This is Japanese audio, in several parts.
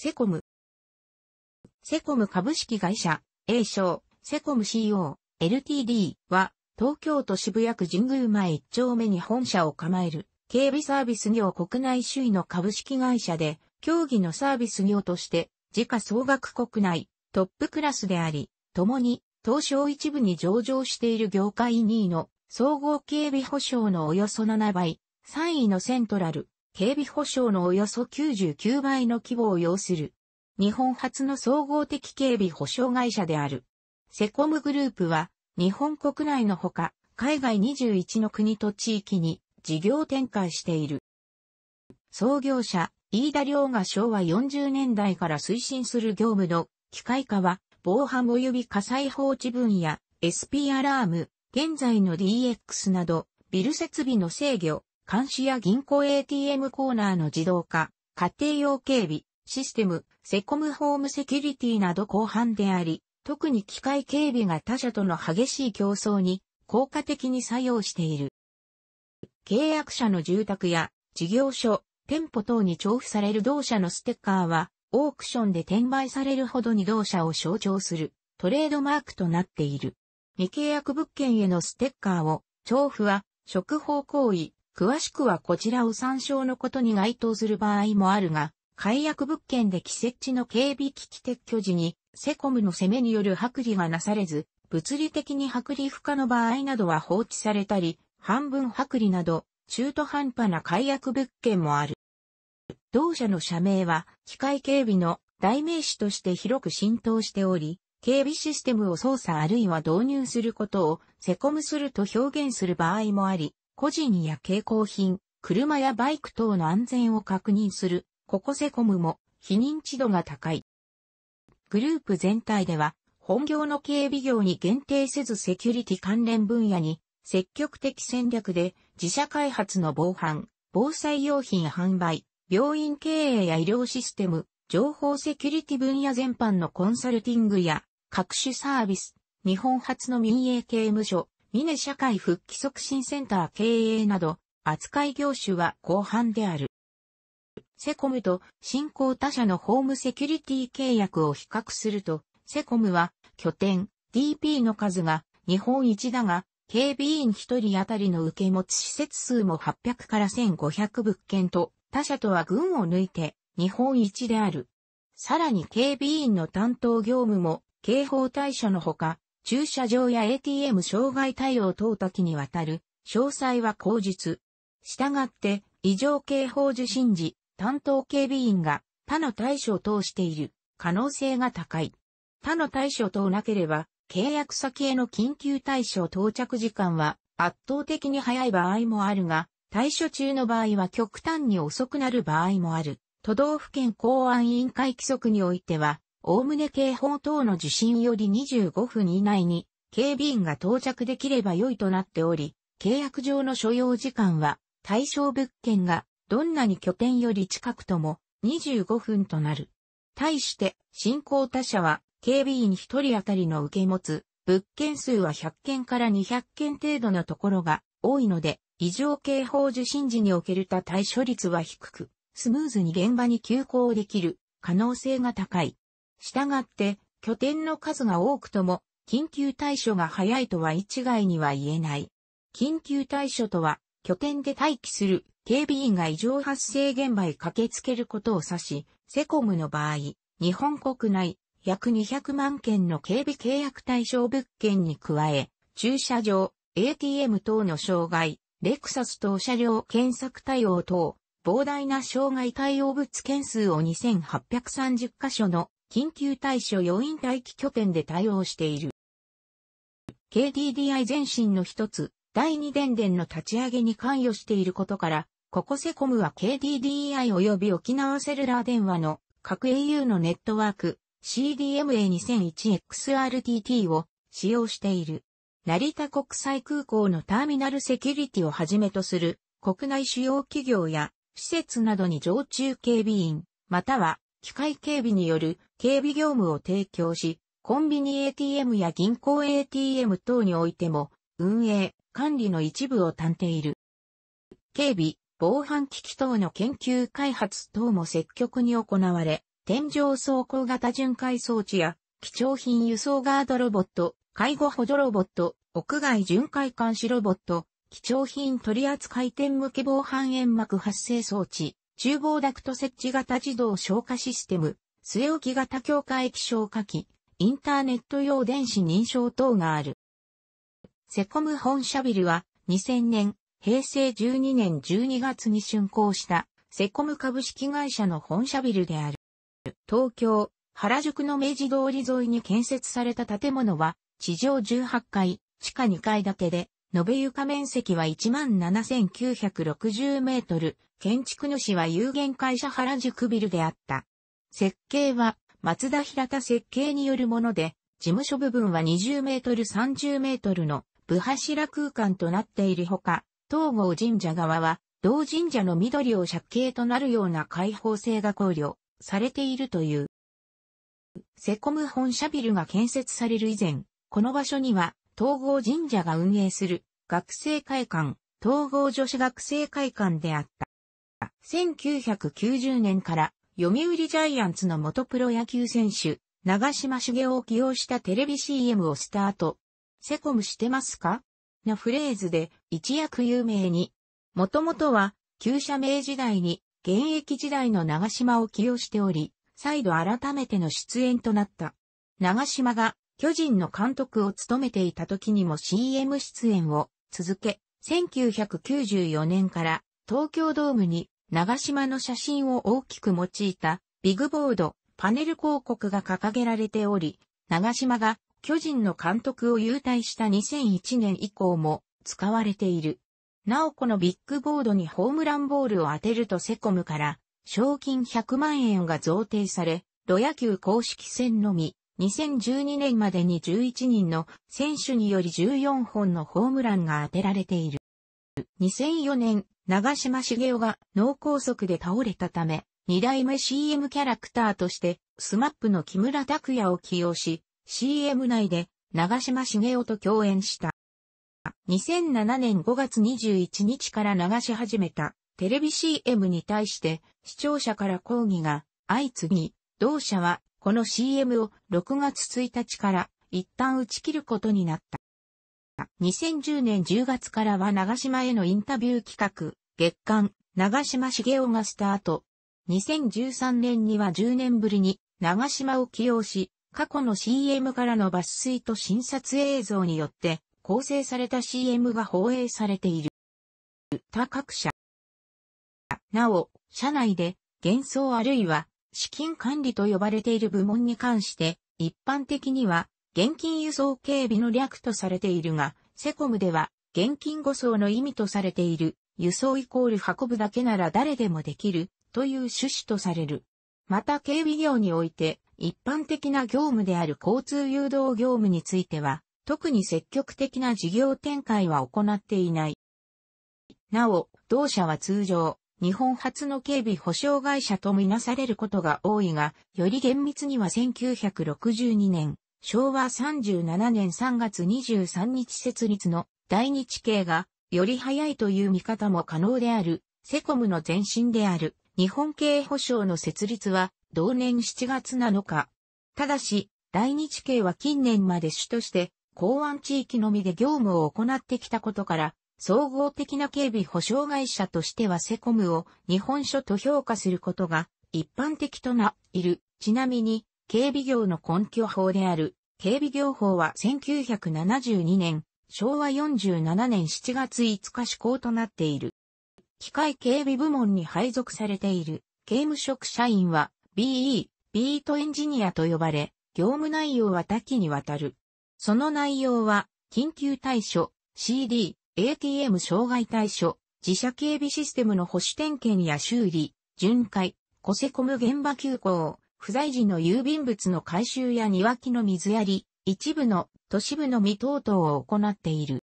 セコム。セコム株式会社、A 賞、セコム CO、LTD は、東京都渋谷区神宮前1丁目に本社を構える、警備サービス業国内首位の株式会社で、競技のサービス業として、時価総額国内、トップクラスであり、共に、東証一部に上場している業界2位の、総合警備保障のおよそ7倍、3位のセントラル、警備保障のおよそ99倍の規模を要する。日本初の総合的警備保障会社である。セコムグループは、日本国内のほか、海外21の国と地域に事業展開している。創業者、飯田良が昭和40年代から推進する業務の機械化は、防犯及び火災放置分野、SP アラーム、現在の DX など、ビル設備の制御、監視や銀行 ATM コーナーの自動化、家庭用警備、システム、セコムホームセキュリティなど広範であり、特に機械警備が他社との激しい競争に効果的に作用している。契約者の住宅や事業所、店舗等に調布される同社のステッカーは、オークションで転売されるほどに同社を象徴するトレードマークとなっている。未契約物件へのステッカーを、調布は、食法行為、詳しくはこちらを参照のことに該当する場合もあるが、解約物件で既設置の警備機器撤去時に、セコムの攻めによる剥離がなされず、物理的に剥離不可の場合などは放置されたり、半分剥離など、中途半端な解約物件もある。同社の社名は、機械警備の代名詞として広く浸透しており、警備システムを操作あるいは導入することをセコムすると表現する場合もあり、個人や携行品、車やバイク等の安全を確認する、ココセコムも非認知度が高い。グループ全体では、本業の警備業に限定せずセキュリティ関連分野に積極的戦略で自社開発の防犯、防災用品販売、病院経営や医療システム、情報セキュリティ分野全般のコンサルティングや各種サービス、日本初の民営刑務所、ミネ社会復帰促進センター経営など、扱い業種は後半である。セコムと新興他社のホームセキュリティ契約を比較すると、セコムは拠点 DP の数が日本一だが、警備員一人当たりの受け持つ施設数も800から1500物件と、他社とは群を抜いて日本一である。さらに警備員の担当業務も、警報対処のほか、駐車場や ATM 障害対応等多岐にわたる、詳細は口述。したがって、異常警報受信時、担当警備員が他の対処等している可能性が高い。他の対処等なければ、契約先への緊急対処到着時間は圧倒的に早い場合もあるが、対処中の場合は極端に遅くなる場合もある。都道府県公安委員会規則においては、おおむね警報等の受信より25分以内に、警備員が到着できれば良いとなっており、契約上の所要時間は、対象物件が、どんなに拠点より近くとも、25分となる。対して、進行他社は、警備員1人当たりの受け持つ、物件数は100件から200件程度のところが多いので、異常警報受信時における他対処率は低く、スムーズに現場に急行できる可能性が高い。従って、拠点の数が多くとも、緊急対処が早いとは一概には言えない。緊急対処とは、拠点で待機する警備員が異常発生現場へ駆けつけることを指し、セコムの場合、日本国内約200万件の警備契約対象物件に加え、駐車場、ATM 等の障害、レクサス等車両検索対応等、膨大な障害対応物件数を2830箇所の緊急対処要員待機拠点で対応している。KDDI 前身の一つ、第二電電の立ち上げに関与していることから、ココセコムは KDDI 及び沖縄セルラー電話の各 au のネットワーク CDMA2001XRTT を使用している。成田国際空港のターミナルセキュリティをはじめとする国内主要企業や施設などに常駐警備員、または機械警備による警備業務を提供し、コンビニ ATM や銀行 ATM 等においても、運営、管理の一部を担っている。警備、防犯機器等の研究開発等も積極に行われ、天井走行型巡回装置や、貴重品輸送ガードロボット、介護補助ロボット、屋外巡回監視ロボット、貴重品取扱店向け防犯煙幕発生装置、厨房ダクト設置型自動消火システム、据置き型強化液消火器、インターネット用電子認証等がある。セコム本社ビルは2000年、平成12年12月に竣工したセコム株式会社の本社ビルである。東京、原宿の明治通り沿いに建設された建物は地上18階、地下2階建てで延べ床面積は17,960メートル、建築主は有限会社原宿ビルであった。設計は、松田平田設計によるもので、事務所部分は20メートル30メートルの部柱空間となっているほか、東郷神社側は、同神社の緑を借景となるような開放性が考慮されているという。セコム本社ビルが建設される以前、この場所には統合神社が運営する学生会館、統合女子学生会館であった。1990年から読売ジャイアンツの元プロ野球選手、長島茂雄を起用したテレビ CM をスタート。セコムしてますかのフレーズで一躍有名に。もともとは、旧社名時代に現役時代の長島を起用しており、再度改めての出演となった。長島が巨人の監督を務めていた時にも CM 出演を続け、1994年から東京ドームに長島の写真を大きく用いたビグボード、パネル広告が掲げられており、長島が巨人の監督を優退した2001年以降も使われている。なおこのビッグボードにホームランボールを当てるとセコムから賞金100万円が贈呈され、土野球公式戦のみ2012年までに11人の選手により14本のホームランが当てられている。2004年、長島茂雄が脳梗塞で倒れたため、二代目 CM キャラクターとして、スマップの木村拓也を起用し、CM 内で長島茂雄と共演した。2007年5月21日から流し始めたテレビ CM に対して視聴者から抗議が相次ぎ、同社はこの CM を6月1日から一旦打ち切ることになった。2010年10月からは長島へのインタビュー企画、月刊、長島茂雄がスタート。2013年には10年ぶりに長島を起用し、過去の CM からの抜粋と診察映像によって構成された CM が放映されている。他各社。なお、社内で幻想あるいは資金管理と呼ばれている部門に関して、一般的には、現金輸送警備の略とされているが、セコムでは、現金護送の意味とされている、輸送イコール運ぶだけなら誰でもできる、という趣旨とされる。また警備業において、一般的な業務である交通誘導業務については、特に積極的な事業展開は行っていない。なお、同社は通常、日本初の警備保障会社とみなされることが多いが、より厳密には1962年、昭和37年3月23日設立の大日系が、より早いという見方も可能である、セコムの前身である、日本系保障の設立は、同年7月7日。ただし、大日系は近年まで主として、港湾地域のみで業務を行ってきたことから、総合的な警備保障会社としてはセコムを日本書と評価することが一般的とな、いる。ちなみに、警備業の根拠法である、警備業法は1972年、昭和47年7月5日施行となっている。機械警備部門に配属されている刑務職社員は BE、ビートエンジニアと呼ばれ、業務内容は多岐にわたる。その内容は、緊急対処、CD、ATM 障害対処、自社警備システムの保守点検や修理、巡回、コセコム現場急行、不在時の郵便物の回収や庭木の水やり、一部の都市部の未等々を行っている。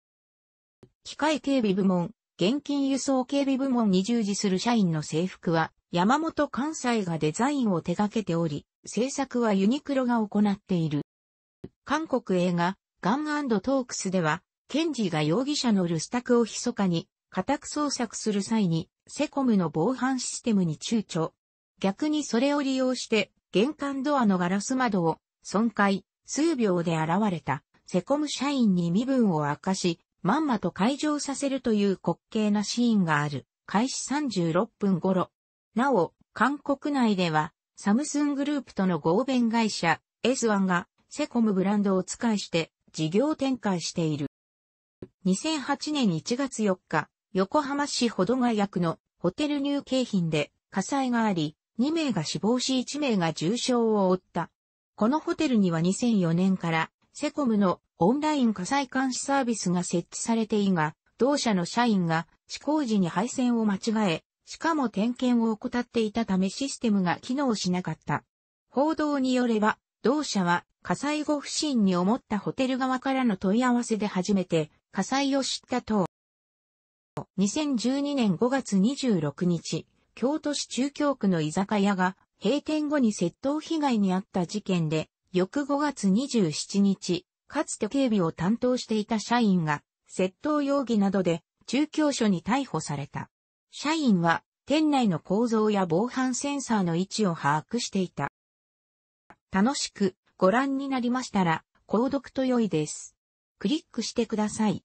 機械警備部門、現金輸送警備部門に従事する社員の制服は、山本関西がデザインを手掛けており、制作はユニクロが行っている。韓国映画、ガントークスでは、検事が容疑者の留守宅を密かに家宅捜索する際にセコムの防犯システムに躊躇。逆にそれを利用して玄関ドアのガラス窓を損壊、数秒で現れたセコム社員に身分を明かし、まんまと会場させるという滑稽なシーンがある。開始36分頃。なお、韓国内では、サムスングループとの合弁会社 S1 がセコムブランドを使いして事業展開している。2008年1月4日、横浜市保土ヶ谷区のホテル入景品で火災があり、2名が死亡し1名が重傷を負った。このホテルには2004年からセコムのオンライン火災監視サービスが設置されていが、同社の社員が施工時に配線を間違え、しかも点検を怠っていたためシステムが機能しなかった。報道によれば、同社は火災後不審に思ったホテル側からの問い合わせで初めて火災を知ったと。2012年5月26日、京都市中京区の居酒屋が閉店後に窃盗被害に遭った事件で、翌5月27日、かつて警備を担当していた社員が、窃盗容疑などで中京署に逮捕された。社員は店内の構造や防犯センサーの位置を把握していた。楽しくご覧になりましたら、購読と良いです。クリックしてください。